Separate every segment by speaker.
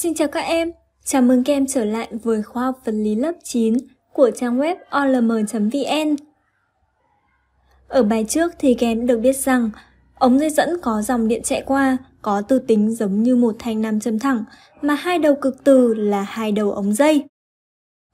Speaker 1: Xin chào các em, chào mừng các em trở lại với khoa học vật lý lớp 9 của trang web olm.vn. Ở bài trước thì các em được biết rằng ống dây dẫn có dòng điện chạy qua có tư tính giống như một thanh nam châm thẳng mà hai đầu cực từ là hai đầu ống dây.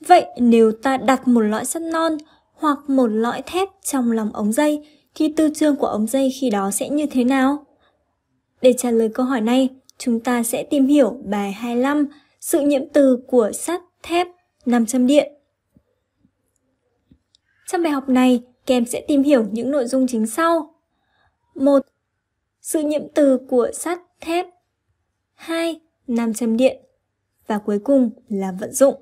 Speaker 1: Vậy nếu ta đặt một lõi sắt non hoặc một lõi thép trong lòng ống dây thì tư chương của ống dây khi đó sẽ như thế nào? Để trả lời câu hỏi này, chúng ta sẽ tìm hiểu bài 25 Sự nhiễm từ của sắt, thép, nam châm điện. Trong bài học này, kèm sẽ tìm hiểu những nội dung chính sau. 1. Sự nhiễm từ của sắt, thép. 2. Nam châm điện. Và cuối cùng là vận dụng.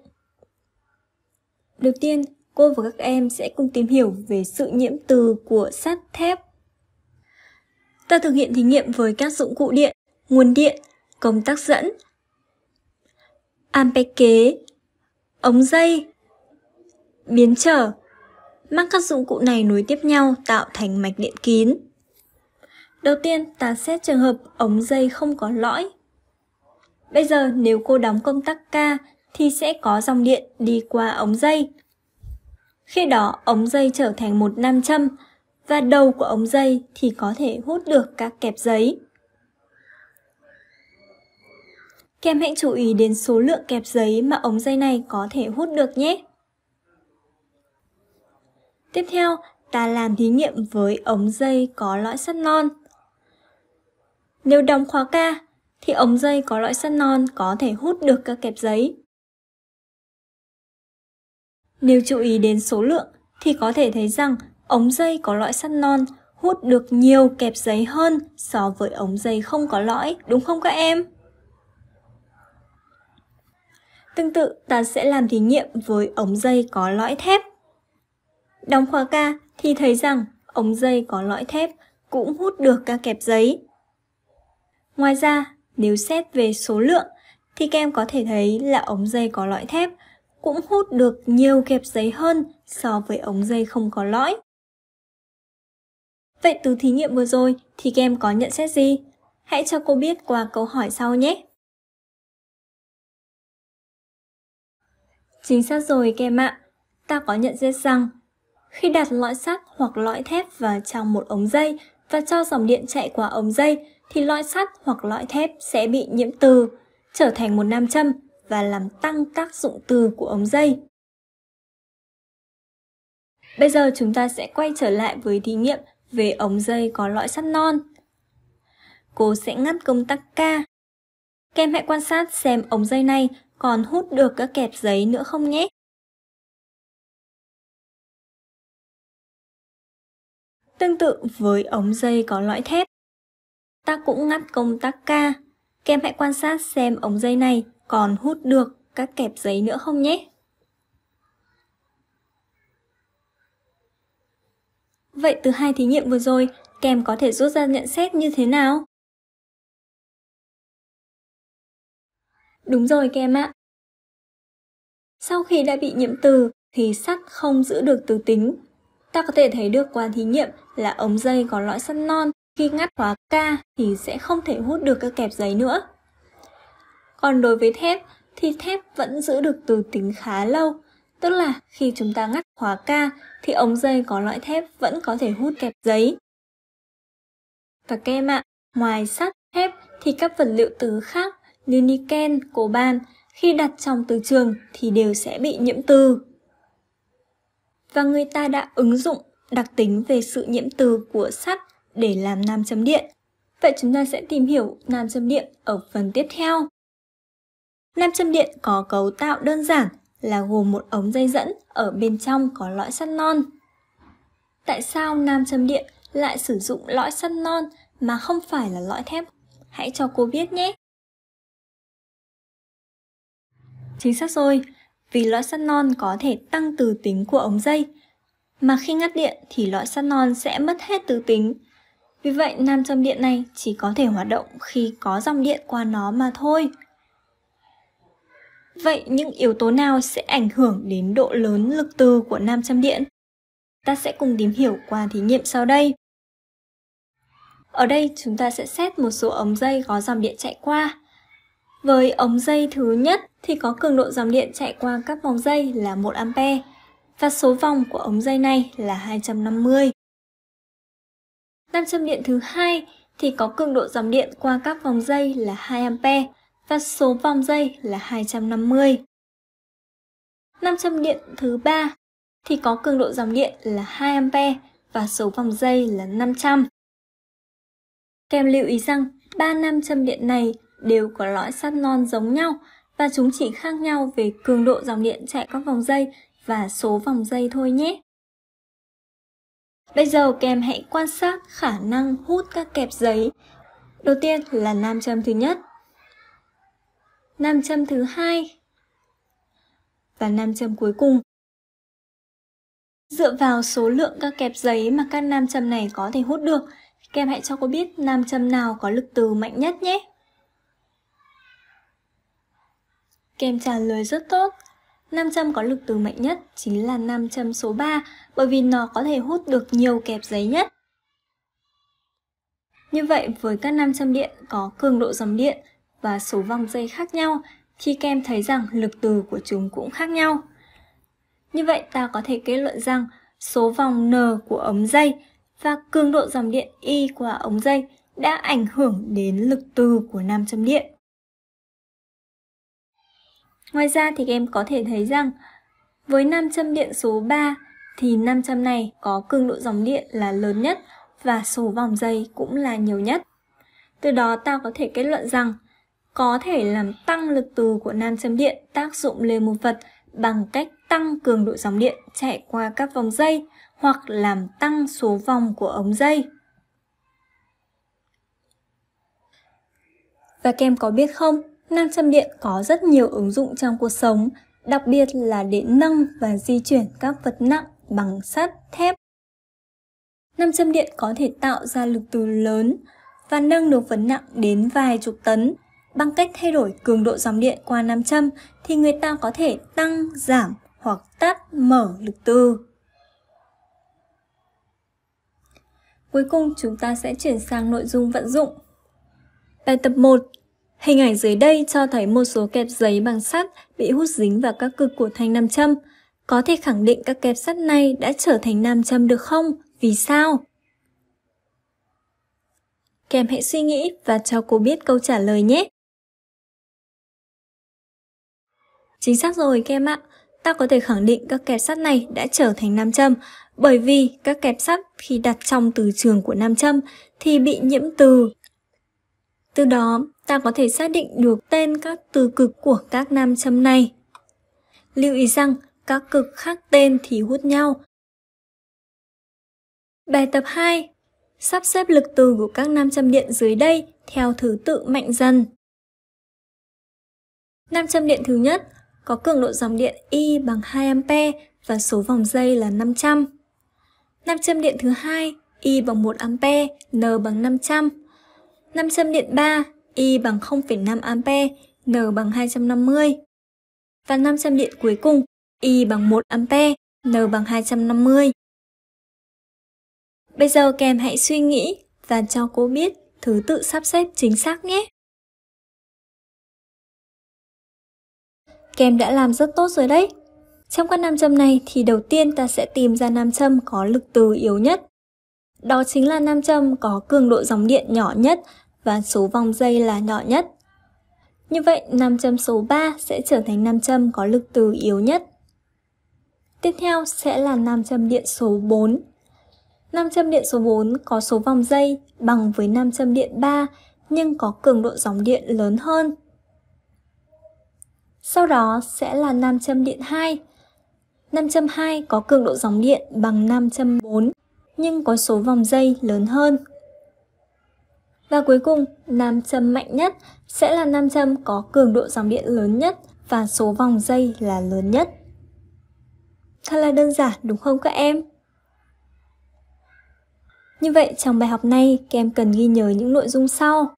Speaker 1: Đầu tiên, cô và các em sẽ cùng tìm hiểu về sự nhiễm từ của sắt thép. Ta thực hiện thí nghiệm với các dụng cụ điện nguồn điện, công tắc dẫn, ampe kế, ống dây, biến trở, mang các dụng cụ này nối tiếp nhau tạo thành mạch điện kín. Đầu tiên, ta xét trường hợp ống dây không có lõi. Bây giờ, nếu cô đóng công tắc K thì sẽ có dòng điện đi qua ống dây. Khi đó, ống dây trở thành một nam châm và đầu của ống dây thì có thể hút được các kẹp giấy. kem hãy chú ý đến số lượng kẹp giấy mà ống dây này có thể hút được nhé. Tiếp theo, ta làm thí nghiệm với ống dây có lõi sắt non. Nếu đóng khóa ca, thì ống dây có lõi sắt non có thể hút được các kẹp giấy. Nếu chú ý đến số lượng thì có thể thấy rằng ống dây có lõi sắt non hút được nhiều kẹp giấy hơn so với ống dây không có lõi, đúng không các em? Tương tự, ta sẽ làm thí nghiệm với ống dây có lõi thép. Đóng khóa ca thì thấy rằng ống dây có lõi thép cũng hút được các kẹp giấy. Ngoài ra, nếu xét về số lượng thì các em có thể thấy là ống dây có lõi thép cũng hút được nhiều kẹp giấy hơn so với ống dây không có lõi. Vậy từ thí nghiệm vừa rồi thì các em có nhận xét gì? Hãy cho cô biết qua câu hỏi sau nhé! Chính xác rồi các em ạ. Ta có nhận xét rằng khi đặt lõi sắt hoặc lõi thép vào trong một ống dây và cho dòng điện chạy qua ống dây thì lõi sắt hoặc lõi thép sẽ bị nhiễm từ, trở thành một nam châm và làm tăng tác dụng từ của ống dây. Bây giờ chúng ta sẽ quay trở lại với thí nghiệm về ống dây có lõi sắt non. Cô sẽ ngắt công tắc K. Kem hãy quan sát xem ống dây này còn hút được các kẹp giấy nữa không nhé? Tương tự với ống dây có lõi thép, ta cũng ngắt công tắc K. Kem hãy quan sát xem ống dây này còn hút được các kẹp giấy nữa không nhé? Vậy từ hai thí nghiệm vừa rồi, kèm có thể rút ra nhận xét như thế nào? Đúng rồi các em ạ. Sau khi đã bị nhiễm từ thì sắt không giữ được từ tính. Ta có thể thấy được qua thí nghiệm là ống dây có lõi sắt non khi ngắt khóa K thì sẽ không thể hút được các kẹp giấy nữa. Còn đối với thép thì thép vẫn giữ được từ tính khá lâu, tức là khi chúng ta ngắt khóa K thì ống dây có lõi thép vẫn có thể hút kẹp giấy. Và kem em ạ, ngoài sắt, thép thì các vật liệu từ khác như niken, cổ ban khi đặt trong từ trường thì đều sẽ bị nhiễm từ. Và người ta đã ứng dụng đặc tính về sự nhiễm từ của sắt để làm nam châm điện. Vậy chúng ta sẽ tìm hiểu nam châm điện ở phần tiếp theo. Nam châm điện có cấu tạo đơn giản là gồm một ống dây dẫn ở bên trong có lõi sắt non. Tại sao nam châm điện lại sử dụng lõi sắt non mà không phải là lõi thép? Hãy cho cô biết nhé! Chính xác rồi, vì lõi sắt non có thể tăng từ tính của ống dây, mà khi ngắt điện thì lõi sắt non sẽ mất hết từ tính. Vì vậy, nam châm điện này chỉ có thể hoạt động khi có dòng điện qua nó mà thôi. Vậy những yếu tố nào sẽ ảnh hưởng đến độ lớn lực từ của nam châm điện? Ta sẽ cùng tìm hiểu qua thí nghiệm sau đây. Ở đây chúng ta sẽ xét một số ống dây có dòng điện chạy qua. Với ống dây thứ nhất thì có cường độ dòng điện chạy qua các vòng dây là 1 A và số vòng của ống dây này là 250. Nam châm điện thứ hai thì có cường độ dòng điện qua các vòng dây là 2 A và số vòng dây là 250. Nam châm điện thứ ba thì có cường độ dòng điện là 2 A và số vòng dây là 500. Kèm lưu ý rằng ba nam châm điện này đều có lõi sắt non giống nhau và chúng chỉ khác nhau về cường độ dòng điện chạy qua vòng dây và số vòng dây thôi nhé. Bây giờ kèm hãy quan sát khả năng hút các kẹp giấy. Đầu tiên là nam châm thứ nhất, nam châm thứ hai và nam châm cuối cùng. Dựa vào số lượng các kẹp giấy mà các nam châm này có thể hút được, kèm hãy cho cô biết nam châm nào có lực từ mạnh nhất nhé. Kem trả lời rất tốt. Nam châm có lực từ mạnh nhất chính là nam châm số 3 bởi vì nó có thể hút được nhiều kẹp giấy nhất. Như vậy với các nam châm điện có cường độ dòng điện và số vòng dây khác nhau thì kem thấy rằng lực từ của chúng cũng khác nhau. Như vậy ta có thể kết luận rằng số vòng N của ống dây và cường độ dòng điện Y của ống dây đã ảnh hưởng đến lực từ của nam châm điện. Ngoài ra thì các em có thể thấy rằng với nam châm điện số 3 thì nam châm này có cường độ dòng điện là lớn nhất và số vòng dây cũng là nhiều nhất. Từ đó ta có thể kết luận rằng có thể làm tăng lực từ của nam châm điện tác dụng lên một vật bằng cách tăng cường độ dòng điện chạy qua các vòng dây hoặc làm tăng số vòng của ống dây. Và kem có biết không, Nam châm điện có rất nhiều ứng dụng trong cuộc sống, đặc biệt là để nâng và di chuyển các vật nặng bằng sắt, thép. Nam châm điện có thể tạo ra lực từ lớn và nâng được vật nặng đến vài chục tấn. Bằng cách thay đổi cường độ dòng điện qua nam châm thì người ta có thể tăng, giảm hoặc tắt, mở lực từ. Cuối cùng chúng ta sẽ chuyển sang nội dung vận dụng. Bài tập 1 Hình ảnh dưới đây cho thấy một số kẹp giấy bằng sắt bị hút dính vào các cực của thanh nam châm. Có thể khẳng định các kẹp sắt này đã trở thành nam châm được không? Vì sao? Kèm hãy suy nghĩ và cho cô biết câu trả lời nhé. Chính xác rồi kem ạ. Ta có thể khẳng định các kẹp sắt này đã trở thành nam châm bởi vì các kẹp sắt khi đặt trong từ trường của nam châm thì bị nhiễm từ. Từ đó, ta có thể xác định được tên các từ cực của các nam châm này. Lưu ý rằng các cực khác tên thì hút nhau. Bài tập 2. Sắp xếp lực từ của các nam châm điện dưới đây theo thứ tự mạnh dần. Nam châm điện thứ nhất có cường độ dòng điện I bằng 2A và số vòng dây là 500. Nam châm điện thứ hai I bằng 1A, N bằng 500. Nam châm điện 3 I bằng 0,5 A, N bằng 250. Và 500 điện cuối cùng, I bằng 1 A, N bằng 250. Bây giờ kèm hãy suy nghĩ và cho cô biết thứ tự sắp xếp chính xác nhé. Kèm đã làm rất tốt rồi đấy. Trong các nam châm này thì đầu tiên ta sẽ tìm ra nam châm có lực từ yếu nhất. Đó chính là nam châm có cường độ dòng điện nhỏ nhất và số vòng dây là nhỏ nhất. Như vậy, nam châm số 3 sẽ trở thành nam châm có lực từ yếu nhất. Tiếp theo sẽ là nam châm điện số 4. Nam châm điện số 4 có số vòng dây bằng với nam châm điện 3 nhưng có cường độ dòng điện lớn hơn. Sau đó sẽ là nam châm điện 2. Nam châm 2 có cường độ dòng điện bằng nam châm 4 nhưng có số vòng dây lớn hơn. Và cuối cùng, nam châm mạnh nhất sẽ là nam châm có cường độ dòng điện lớn nhất và số vòng dây là lớn nhất. Thật là đơn giản đúng không các em? Như vậy trong bài học này, các em cần ghi nhớ những nội dung sau.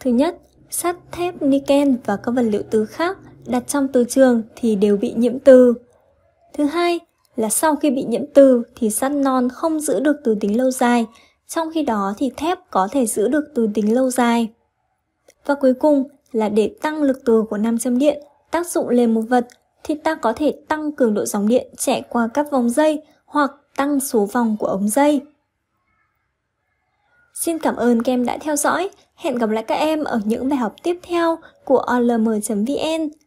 Speaker 1: Thứ nhất, sắt, thép, niken và các vật liệu từ khác đặt trong từ trường thì đều bị nhiễm từ. Thứ hai là sau khi bị nhiễm từ thì sắt non không giữ được từ tính lâu dài trong khi đó thì thép có thể giữ được từ tính lâu dài. Và cuối cùng là để tăng lực từ của nam châm điện tác dụng lên một vật thì ta có thể tăng cường độ dòng điện chạy qua các vòng dây hoặc tăng số vòng của ống dây. Xin cảm ơn các em đã theo dõi. Hẹn gặp lại các em ở những bài học tiếp theo của olm.vn.